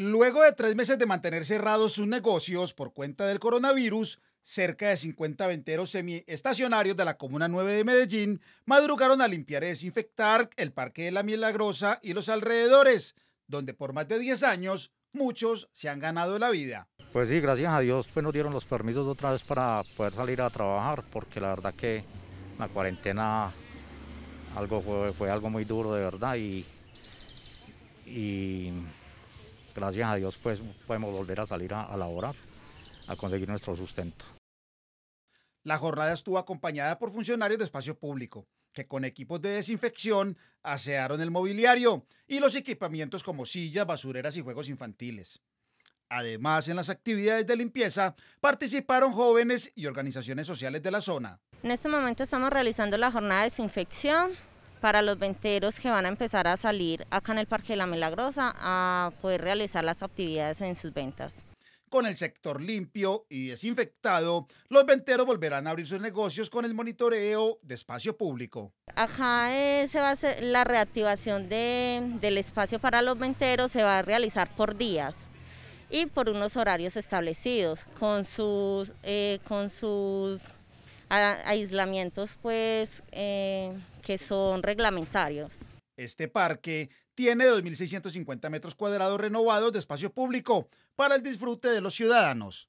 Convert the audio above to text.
Luego de tres meses de mantener cerrados sus negocios por cuenta del coronavirus, cerca de 50 venteros semiestacionarios de la Comuna 9 de Medellín madrugaron a limpiar y desinfectar el Parque de la mielagrosa y los alrededores, donde por más de 10 años muchos se han ganado la vida. Pues sí, gracias a Dios pues nos dieron los permisos otra vez para poder salir a trabajar, porque la verdad que la cuarentena algo fue, fue algo muy duro de verdad y, y gracias a Dios, pues podemos volver a salir a, a laborar, a conseguir nuestro sustento. La jornada estuvo acompañada por funcionarios de espacio público, que con equipos de desinfección asearon el mobiliario y los equipamientos como sillas, basureras y juegos infantiles. Además, en las actividades de limpieza participaron jóvenes y organizaciones sociales de la zona. En este momento estamos realizando la jornada de desinfección, para los venteros que van a empezar a salir acá en el Parque de la Milagrosa a poder realizar las actividades en sus ventas. Con el sector limpio y desinfectado, los venteros volverán a abrir sus negocios con el monitoreo de espacio público. Acá eh, se va a hacer la reactivación del espacio para los venteros, se va a realizar por días y por unos horarios establecidos, con sus, eh, con sus aislamientos pues eh, que son reglamentarios. Este parque tiene 2.650 metros cuadrados renovados de espacio público para el disfrute de los ciudadanos.